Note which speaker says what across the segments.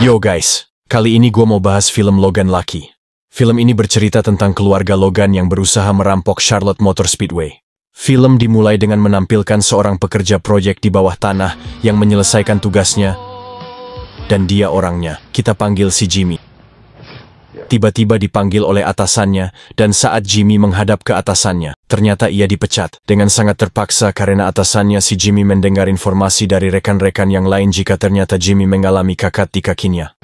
Speaker 1: Yo guys, kali ini gue mau bahas film Logan Lucky. Film ini bercerita tentang keluarga Logan yang berusaha merampok Charlotte Motor Speedway. Film dimulai dengan menampilkan seorang pekerja proyek di bawah tanah yang menyelesaikan tugasnya, dan dia orangnya, kita panggil si Jimmy. Ya. Tiba-tiba dipanggil oleh atasannya, dan saat Jimmy menghadap ke atasannya, ternyata ia dipecat. Dengan sangat terpaksa karena atasannya si Jimmy mendengar informasi dari rekan-rekan yang lain jika ternyata Jimmy mengalami kakat di kakinya.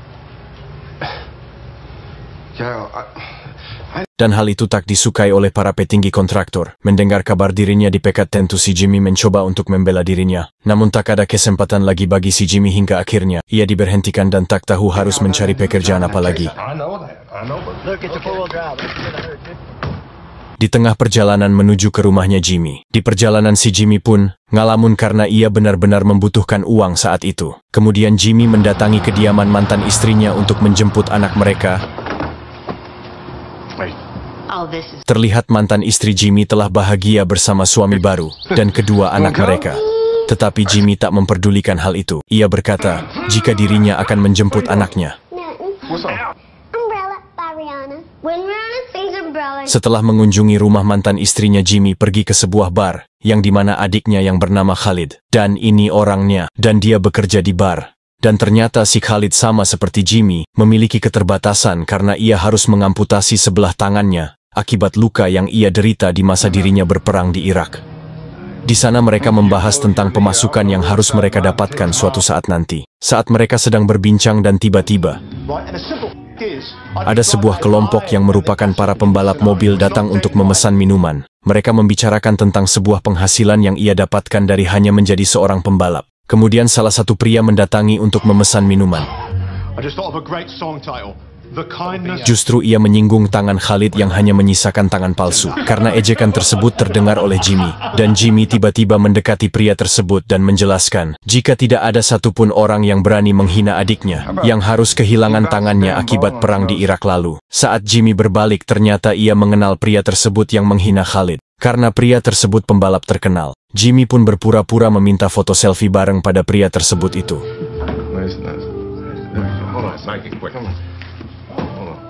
Speaker 1: Yeah, dan hal itu tak disukai oleh para petinggi kontraktor. Mendengar kabar dirinya dipekat tentu si Jimmy mencoba untuk membela dirinya. Namun tak ada kesempatan lagi bagi si Jimmy hingga akhirnya ia diberhentikan dan tak tahu harus mencari pekerjaan apa lagi. Di tengah perjalanan menuju ke rumahnya Jimmy. Di perjalanan si Jimmy pun ngalamun karena ia benar-benar membutuhkan uang saat itu. Kemudian Jimmy mendatangi kediaman mantan istrinya untuk menjemput anak mereka Terlihat mantan istri Jimmy telah bahagia bersama suami baru dan kedua anak mereka. Tetapi Jimmy tak memperdulikan hal itu. Ia berkata, jika dirinya akan menjemput anaknya. Setelah mengunjungi rumah mantan istrinya Jimmy pergi ke sebuah bar, yang dimana adiknya yang bernama Khalid. Dan ini orangnya, dan dia bekerja di bar. Dan ternyata si Khalid sama seperti Jimmy, memiliki keterbatasan karena ia harus mengamputasi sebelah tangannya, akibat luka yang ia derita di masa dirinya berperang di Irak. Di sana mereka membahas tentang pemasukan yang harus mereka dapatkan suatu saat nanti. Saat mereka sedang berbincang dan tiba-tiba, ada sebuah kelompok yang merupakan para pembalap mobil datang untuk memesan minuman. Mereka membicarakan tentang sebuah penghasilan yang ia dapatkan dari hanya menjadi seorang pembalap. Kemudian salah satu pria mendatangi untuk memesan minuman. Justru ia menyinggung tangan Khalid yang hanya menyisakan tangan palsu. Karena ejekan tersebut terdengar oleh Jimmy. Dan Jimmy tiba-tiba mendekati pria tersebut dan menjelaskan, jika tidak ada satupun orang yang berani menghina adiknya, yang harus kehilangan tangannya akibat perang di Irak lalu. Saat Jimmy berbalik ternyata ia mengenal pria tersebut yang menghina Khalid. Karena pria tersebut pembalap terkenal. Jimmy pun berpura-pura meminta foto selfie bareng pada pria tersebut itu.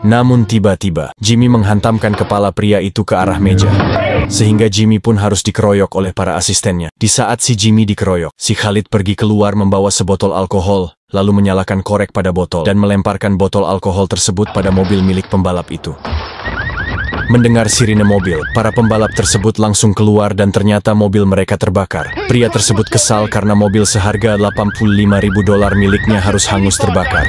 Speaker 1: Namun tiba-tiba, Jimmy menghantamkan kepala pria itu ke arah meja. Sehingga Jimmy pun harus dikeroyok oleh para asistennya. Di saat si Jimmy dikeroyok, si Khalid pergi keluar membawa sebotol alkohol, lalu menyalakan korek pada botol dan melemparkan botol alkohol tersebut pada mobil milik pembalap itu. Mendengar sirine mobil, para pembalap tersebut langsung keluar dan ternyata mobil mereka terbakar. Pria tersebut kesal karena mobil seharga 85 ribu dolar miliknya harus hangus terbakar.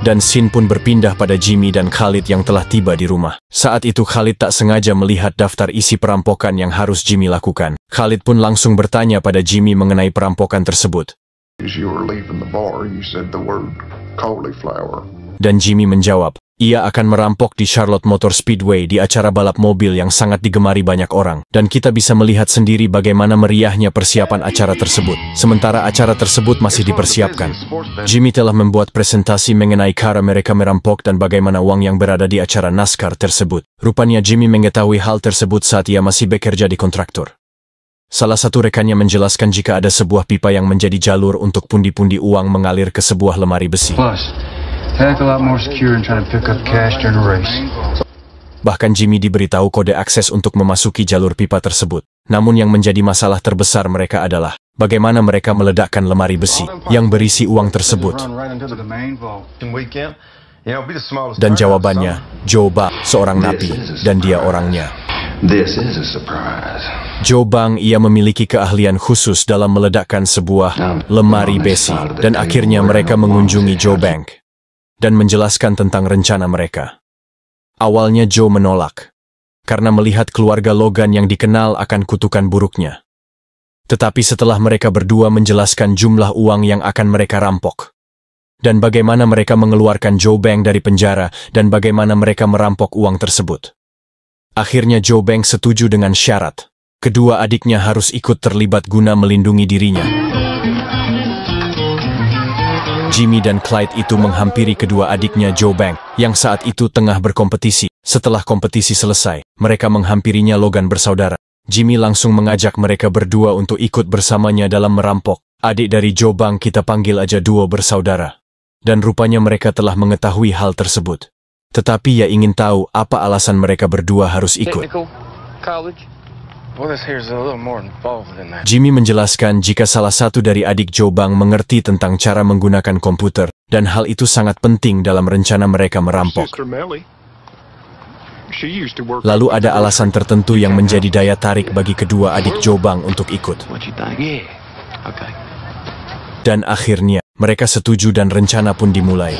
Speaker 1: Dan Sin pun berpindah pada Jimmy dan Khalid yang telah tiba di rumah. Saat itu Khalid tak sengaja melihat daftar isi perampokan yang harus Jimmy lakukan. Khalid pun langsung bertanya pada Jimmy mengenai perampokan tersebut. Dan Jimmy menjawab, ia akan merampok di Charlotte Motor Speedway di acara balap mobil yang sangat digemari banyak orang, dan kita bisa melihat sendiri bagaimana meriahnya persiapan acara tersebut. Sementara acara tersebut masih dipersiapkan, Jimmy telah membuat presentasi mengenai cara mereka merampok dan bagaimana uang yang berada di acara NASCAR tersebut. Rupanya Jimmy mengetahui hal tersebut saat ia masih bekerja di kontraktor. Salah satu rekannya menjelaskan jika ada sebuah pipa yang menjadi jalur untuk pundi-pundi uang mengalir ke sebuah lemari besi. Bahkan Jimmy diberitahu kode akses untuk memasuki jalur pipa tersebut. Namun yang menjadi masalah terbesar mereka adalah bagaimana mereka meledakkan lemari besi yang berisi uang tersebut. Dan jawabannya, Joba seorang napi dan dia orangnya. This is a surprise. Jobang ia memiliki keahlian khusus dalam meledakkan sebuah lemari besi dan akhirnya mereka mengunjungi Joe Bank dan menjelaskan tentang rencana mereka. Awalnya Joe menolak karena melihat keluarga Logan yang dikenal akan kutukan buruknya. Tetapi setelah mereka berdua menjelaskan jumlah uang yang akan mereka rampok dan bagaimana mereka mengeluarkan Joe Bang dari penjara dan bagaimana mereka merampok uang tersebut. Akhirnya Joe Bank setuju dengan syarat. Kedua adiknya harus ikut terlibat guna melindungi dirinya. Jimmy dan Clyde itu menghampiri kedua adiknya Joe Bank, yang saat itu tengah berkompetisi. Setelah kompetisi selesai, mereka menghampirinya Logan bersaudara. Jimmy langsung mengajak mereka berdua untuk ikut bersamanya dalam merampok. Adik dari Joe Bank kita panggil aja duo bersaudara. Dan rupanya mereka telah mengetahui hal tersebut. Tetapi ia ingin tahu apa alasan mereka berdua harus ikut. Jimmy menjelaskan jika salah satu dari adik Joe Bang mengerti tentang cara menggunakan komputer, dan hal itu sangat penting dalam rencana mereka merampok. Lalu ada alasan tertentu yang menjadi daya tarik bagi kedua adik Joe Bang untuk ikut. Dan akhirnya, mereka setuju dan rencana pun dimulai.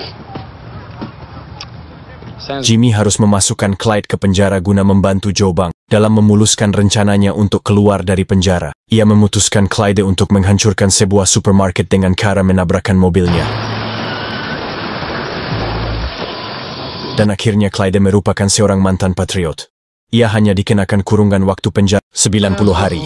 Speaker 1: Jimmy harus memasukkan Clyde ke penjara guna membantu Joe Bang dalam memuluskan rencananya untuk keluar dari penjara. Ia memutuskan Clyde untuk menghancurkan sebuah supermarket dengan cara menabrakkan mobilnya. Dan akhirnya Clyde merupakan seorang mantan patriot. Ia hanya dikenakan kurungan waktu penjara 90 hari.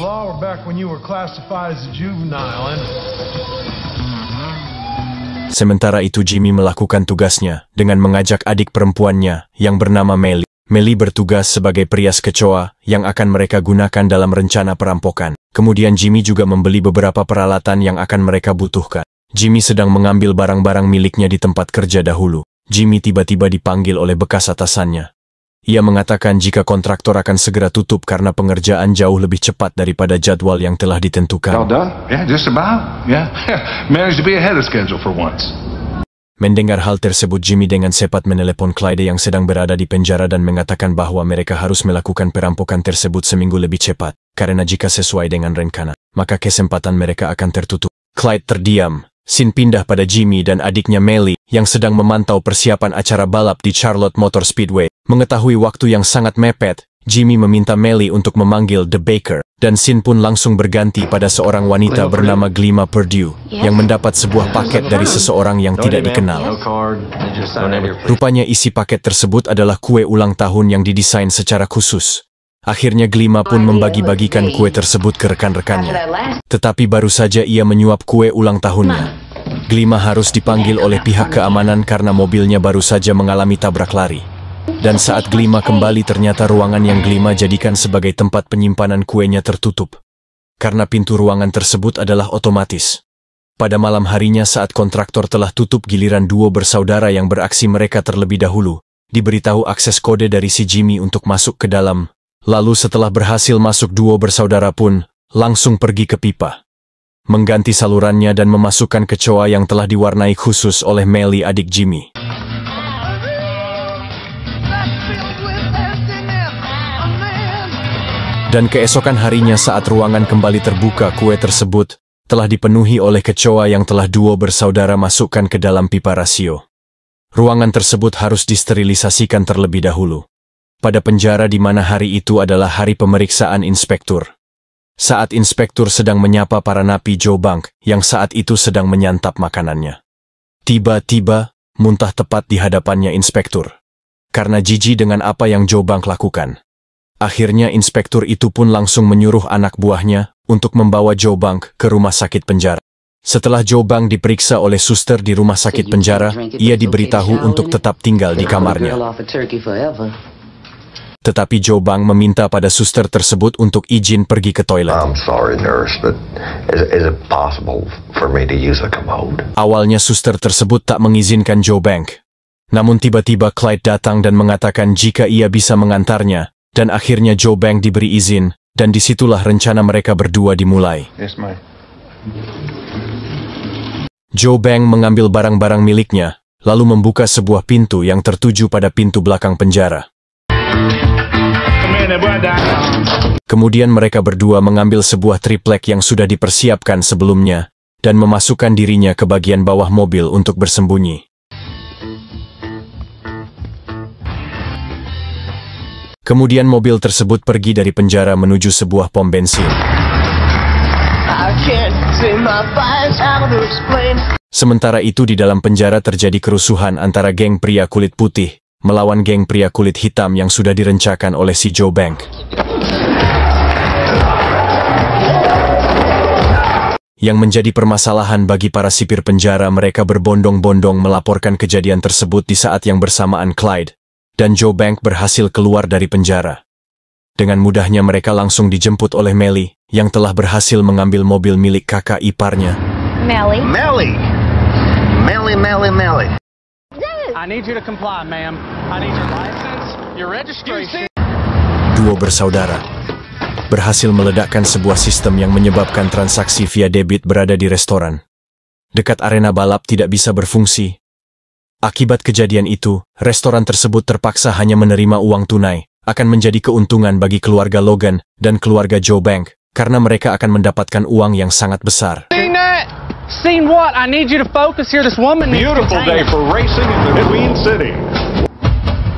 Speaker 1: Sementara itu Jimmy melakukan tugasnya dengan mengajak adik perempuannya yang bernama Melly. Melly bertugas sebagai perias kecoa yang akan mereka gunakan dalam rencana perampokan. Kemudian Jimmy juga membeli beberapa peralatan yang akan mereka butuhkan. Jimmy sedang mengambil barang-barang miliknya di tempat kerja dahulu. Jimmy tiba-tiba dipanggil oleh bekas atasannya. Ia mengatakan jika kontraktor akan segera tutup karena pengerjaan jauh lebih cepat daripada jadwal yang telah ditentukan. Mendengar hal tersebut, Jimmy dengan cepat menelepon Clyde yang sedang berada di penjara dan mengatakan bahwa mereka harus melakukan perampokan tersebut seminggu lebih cepat, karena jika sesuai dengan rencana, maka kesempatan mereka akan tertutup. Clyde terdiam, Sin pindah pada Jimmy dan adiknya Melly yang sedang memantau persiapan acara balap di Charlotte Motor Speedway. Mengetahui waktu yang sangat mepet, Jimmy meminta Melly untuk memanggil The Baker, dan Sin pun langsung berganti pada seorang wanita bernama Glima Perdue yang mendapat sebuah paket dari seseorang yang tidak dikenal. Rupanya isi paket tersebut adalah kue ulang tahun yang didesain secara khusus. Akhirnya Glima pun membagi-bagikan kue tersebut ke rekan-rekannya. Tetapi baru saja ia menyuap kue ulang tahunnya. Glima harus dipanggil oleh pihak keamanan karena mobilnya baru saja mengalami tabrak lari. Dan saat Glima kembali ternyata ruangan yang Glima jadikan sebagai tempat penyimpanan kuenya tertutup. Karena pintu ruangan tersebut adalah otomatis. Pada malam harinya saat kontraktor telah tutup giliran duo bersaudara yang beraksi mereka terlebih dahulu, diberitahu akses kode dari si Jimmy untuk masuk ke dalam Lalu setelah berhasil masuk duo bersaudara pun, langsung pergi ke pipa. Mengganti salurannya dan memasukkan kecoa yang telah diwarnai khusus oleh Melly adik Jimmy. Dan keesokan harinya saat ruangan kembali terbuka kue tersebut, telah dipenuhi oleh kecoa yang telah duo bersaudara masukkan ke dalam pipa rasio. Ruangan tersebut harus disterilisasikan terlebih dahulu pada penjara di mana hari itu adalah hari pemeriksaan inspektur. Saat inspektur sedang menyapa para napi Joe Bank yang saat itu sedang menyantap makanannya. Tiba-tiba, muntah tepat di hadapannya inspektur. Karena jijik dengan apa yang Joe Bank lakukan. Akhirnya inspektur itu pun langsung menyuruh anak buahnya untuk membawa Joe Bank ke rumah sakit penjara. Setelah Joe Bang diperiksa oleh suster di rumah sakit penjara, ia diberitahu untuk tetap tinggal di kamarnya tetapi Joe Bang meminta pada suster tersebut untuk izin pergi ke toilet. Awalnya suster tersebut tak mengizinkan Joe Bang. Namun tiba-tiba Clyde datang dan mengatakan jika ia bisa mengantarnya, dan akhirnya Bang diberi izin, dan disitulah rencana mereka berdua dimulai. Yes, Joe Bang mengambil barang-barang miliknya, lalu membuka sebuah pintu yang tertuju pada pintu belakang penjara. Kemudian mereka berdua mengambil sebuah triplek yang sudah dipersiapkan sebelumnya dan memasukkan dirinya ke bagian bawah mobil untuk bersembunyi. Kemudian mobil tersebut pergi dari penjara menuju sebuah pom bensin. Sementara itu di dalam penjara terjadi kerusuhan antara geng pria kulit putih melawan geng pria kulit hitam yang sudah direncakan oleh si Joe Bank. Yang menjadi permasalahan bagi para sipir penjara mereka berbondong-bondong melaporkan kejadian tersebut di saat yang bersamaan Clyde dan Joe Bank berhasil keluar dari penjara. Dengan mudahnya mereka langsung dijemput oleh Melly yang telah berhasil mengambil mobil milik kakak iparnya. Melly. Melly. Melly, Melly, Melly. I need you to comply, ma'am. I need your license, your registration. Duo bersaudara berhasil meledakkan sebuah sistem yang menyebabkan transaksi via debit berada di restoran. Dekat arena balap tidak bisa berfungsi. Akibat kejadian itu, restoran tersebut terpaksa hanya menerima uang tunai, akan menjadi keuntungan bagi keluarga Logan dan keluarga Joe Bank, karena mereka akan mendapatkan uang yang sangat besar. Seen what? I need you to focus here. This woman Beautiful day for racing in the Queen City.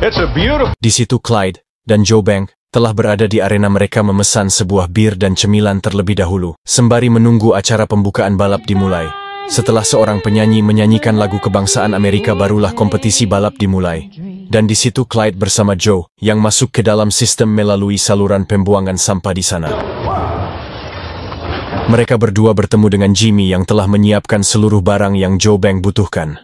Speaker 1: It's a beautiful... Di situ Clyde dan Joe Bank telah berada di arena mereka memesan sebuah bir dan cemilan terlebih dahulu, sembari menunggu acara pembukaan balap dimulai. Setelah seorang penyanyi menyanyikan lagu kebangsaan Amerika barulah kompetisi balap dimulai. Dan di situ Clyde bersama Joe, yang masuk ke dalam sistem melalui saluran pembuangan sampah di sana. Mereka berdua bertemu dengan Jimmy yang telah menyiapkan seluruh barang yang Joe Bang butuhkan.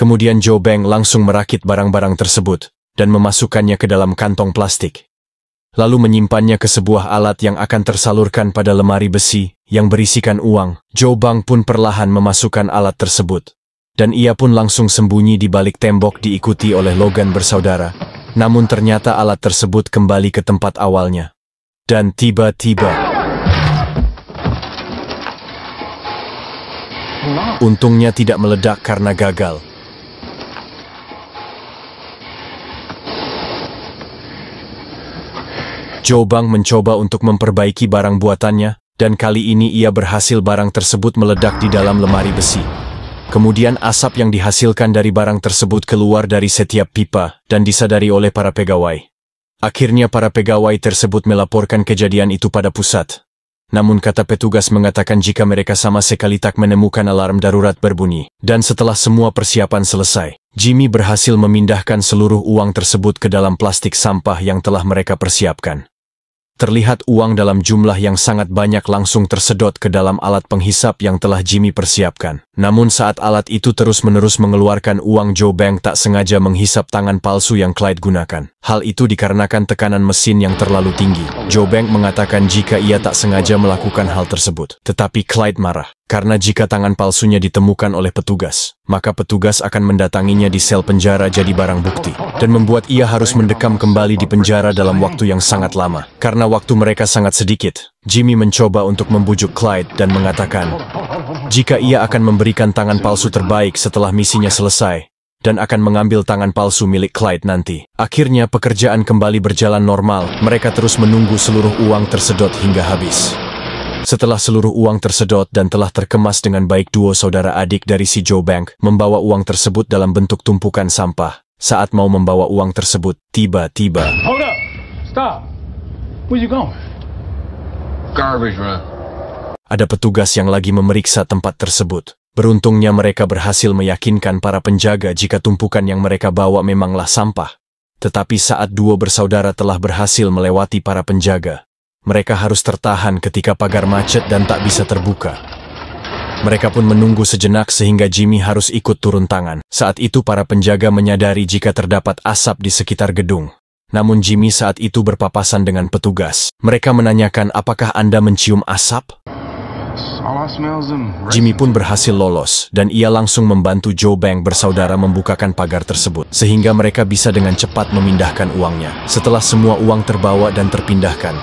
Speaker 1: Kemudian Joe Bang langsung merakit barang-barang tersebut dan memasukkannya ke dalam kantong plastik. Lalu menyimpannya ke sebuah alat yang akan tersalurkan pada lemari besi yang berisikan uang. Joe Bang pun perlahan memasukkan alat tersebut. Dan ia pun langsung sembunyi di balik tembok diikuti oleh Logan bersaudara namun ternyata alat tersebut kembali ke tempat awalnya. Dan tiba-tiba... Untungnya tidak meledak karena gagal. Bang mencoba untuk memperbaiki barang buatannya, dan kali ini ia berhasil barang tersebut meledak di dalam lemari besi. Kemudian asap yang dihasilkan dari barang tersebut keluar dari setiap pipa dan disadari oleh para pegawai. Akhirnya para pegawai tersebut melaporkan kejadian itu pada pusat. Namun kata petugas mengatakan jika mereka sama sekali tak menemukan alarm darurat berbunyi. Dan setelah semua persiapan selesai, Jimmy berhasil memindahkan seluruh uang tersebut ke dalam plastik sampah yang telah mereka persiapkan. Terlihat uang dalam jumlah yang sangat banyak langsung tersedot ke dalam alat penghisap yang telah Jimmy persiapkan. Namun saat alat itu terus-menerus mengeluarkan uang Joe Bank tak sengaja menghisap tangan palsu yang Clyde gunakan. Hal itu dikarenakan tekanan mesin yang terlalu tinggi. Joe Bank mengatakan jika ia tak sengaja melakukan hal tersebut. Tetapi Clyde marah. Karena jika tangan palsunya ditemukan oleh petugas, maka petugas akan mendatanginya di sel penjara jadi barang bukti, dan membuat ia harus mendekam kembali di penjara dalam waktu yang sangat lama. Karena waktu mereka sangat sedikit, Jimmy mencoba untuk membujuk Clyde dan mengatakan, jika ia akan memberikan tangan palsu terbaik setelah misinya selesai, dan akan mengambil tangan palsu milik Clyde nanti. Akhirnya pekerjaan kembali berjalan normal, mereka terus menunggu seluruh uang tersedot hingga habis. Setelah seluruh uang tersedot dan telah terkemas dengan baik duo saudara adik dari si Joe Bank, membawa uang tersebut dalam bentuk tumpukan sampah. Saat mau membawa uang tersebut, tiba-tiba... Hold up! Stop! Where you going? Garbage man. Ada petugas yang lagi memeriksa tempat tersebut. Beruntungnya mereka berhasil meyakinkan para penjaga jika tumpukan yang mereka bawa memanglah sampah. Tetapi saat duo bersaudara telah berhasil melewati para penjaga, mereka harus tertahan ketika pagar macet dan tak bisa terbuka. Mereka pun menunggu sejenak sehingga Jimmy harus ikut turun tangan. Saat itu para penjaga menyadari jika terdapat asap di sekitar gedung. Namun Jimmy saat itu berpapasan dengan petugas. Mereka menanyakan apakah Anda mencium asap? Jimmy pun berhasil lolos, dan ia langsung membantu Joe Bang bersaudara membukakan pagar tersebut, sehingga mereka bisa dengan cepat memindahkan uangnya. Setelah semua uang terbawa dan terpindahkan,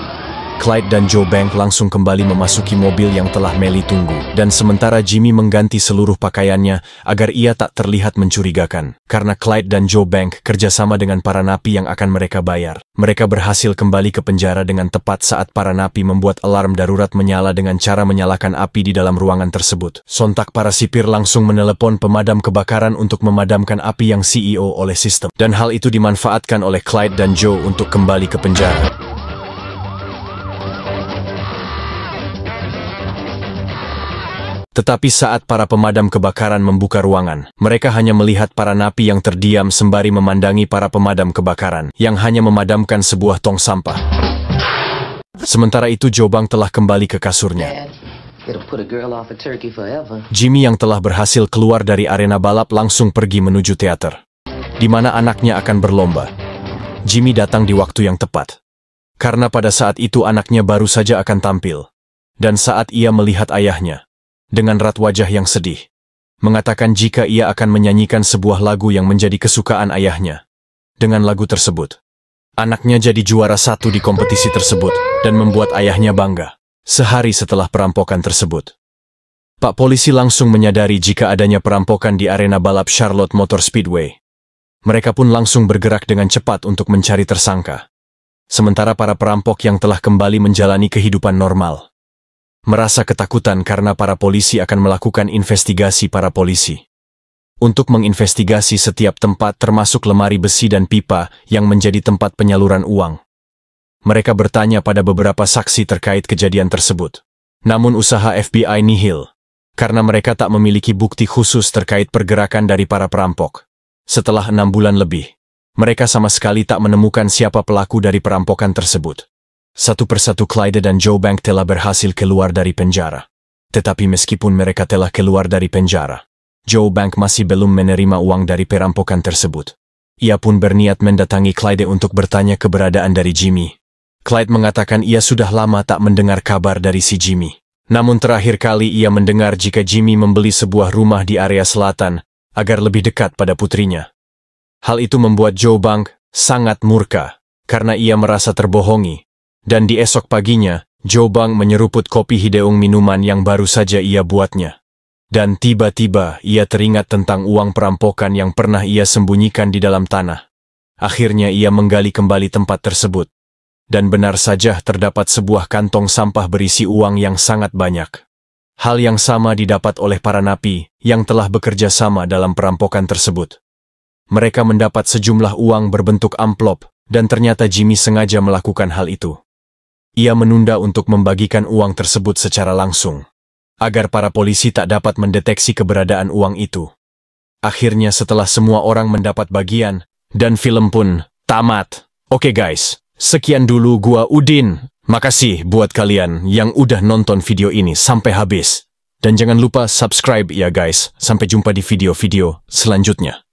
Speaker 1: Clyde dan Joe Bank langsung kembali memasuki mobil yang telah Melly tunggu, dan sementara Jimmy mengganti seluruh pakaiannya agar ia tak terlihat mencurigakan. Karena Clyde dan Joe Bank kerjasama dengan para napi yang akan mereka bayar. Mereka berhasil kembali ke penjara dengan tepat saat para napi membuat alarm darurat menyala dengan cara menyalakan api di dalam ruangan tersebut. Sontak para sipir langsung menelepon pemadam kebakaran untuk memadamkan api yang CEO oleh sistem. Dan hal itu dimanfaatkan oleh Clyde dan Joe untuk kembali ke penjara. Tetapi saat para pemadam kebakaran membuka ruangan, mereka hanya melihat para napi yang terdiam sembari memandangi para pemadam kebakaran yang hanya memadamkan sebuah tong sampah. Sementara itu Jobang telah kembali ke kasurnya. Jimmy yang telah berhasil keluar dari arena balap langsung pergi menuju teater, di mana anaknya akan berlomba. Jimmy datang di waktu yang tepat. Karena pada saat itu anaknya baru saja akan tampil. Dan saat ia melihat ayahnya, dengan rat wajah yang sedih, mengatakan jika ia akan menyanyikan sebuah lagu yang menjadi kesukaan ayahnya. Dengan lagu tersebut, anaknya jadi juara satu di kompetisi tersebut dan membuat ayahnya bangga. Sehari setelah perampokan tersebut, Pak polisi langsung menyadari jika adanya perampokan di arena balap Charlotte Motor Speedway. Mereka pun langsung bergerak dengan cepat untuk mencari tersangka. Sementara para perampok yang telah kembali menjalani kehidupan normal, merasa ketakutan karena para polisi akan melakukan investigasi para polisi. Untuk menginvestigasi setiap tempat termasuk lemari besi dan pipa yang menjadi tempat penyaluran uang. Mereka bertanya pada beberapa saksi terkait kejadian tersebut. Namun usaha FBI nihil, karena mereka tak memiliki bukti khusus terkait pergerakan dari para perampok. Setelah enam bulan lebih, mereka sama sekali tak menemukan siapa pelaku dari perampokan tersebut. Satu persatu Clyde dan Joe Bank telah berhasil keluar dari penjara. Tetapi meskipun mereka telah keluar dari penjara, Joe Bank masih belum menerima uang dari perampokan tersebut. Ia pun berniat mendatangi Clyde untuk bertanya keberadaan dari Jimmy. Clyde mengatakan ia sudah lama tak mendengar kabar dari si Jimmy. Namun terakhir kali ia mendengar jika Jimmy membeli sebuah rumah di area selatan agar lebih dekat pada putrinya. Hal itu membuat Joe Bank sangat murka karena ia merasa terbohongi dan di esok paginya, Jobang menyeruput kopi Hideung minuman yang baru saja ia buatnya. Dan tiba-tiba ia teringat tentang uang perampokan yang pernah ia sembunyikan di dalam tanah. Akhirnya ia menggali kembali tempat tersebut. Dan benar saja terdapat sebuah kantong sampah berisi uang yang sangat banyak. Hal yang sama didapat oleh para napi yang telah bekerja sama dalam perampokan tersebut. Mereka mendapat sejumlah uang berbentuk amplop, dan ternyata Jimmy sengaja melakukan hal itu. Ia menunda untuk membagikan uang tersebut secara langsung, agar para polisi tak dapat mendeteksi keberadaan uang itu. Akhirnya setelah semua orang mendapat bagian, dan film pun tamat. Oke okay guys, sekian dulu gua Udin. Makasih buat kalian yang udah nonton video ini sampai habis. Dan jangan lupa subscribe ya guys. Sampai jumpa di video-video selanjutnya.